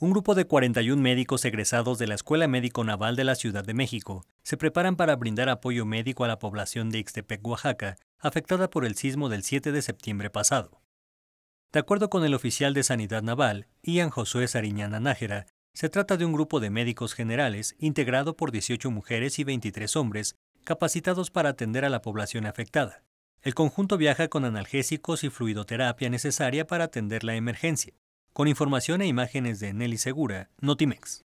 Un grupo de 41 médicos egresados de la Escuela Médico Naval de la Ciudad de México se preparan para brindar apoyo médico a la población de Ixtepec, Oaxaca, afectada por el sismo del 7 de septiembre pasado. De acuerdo con el oficial de Sanidad Naval, Ian Josué Sariñana Nájera, se trata de un grupo de médicos generales integrado por 18 mujeres y 23 hombres, capacitados para atender a la población afectada. El conjunto viaja con analgésicos y fluidoterapia necesaria para atender la emergencia. Con información e imágenes de Nelly Segura, Notimex.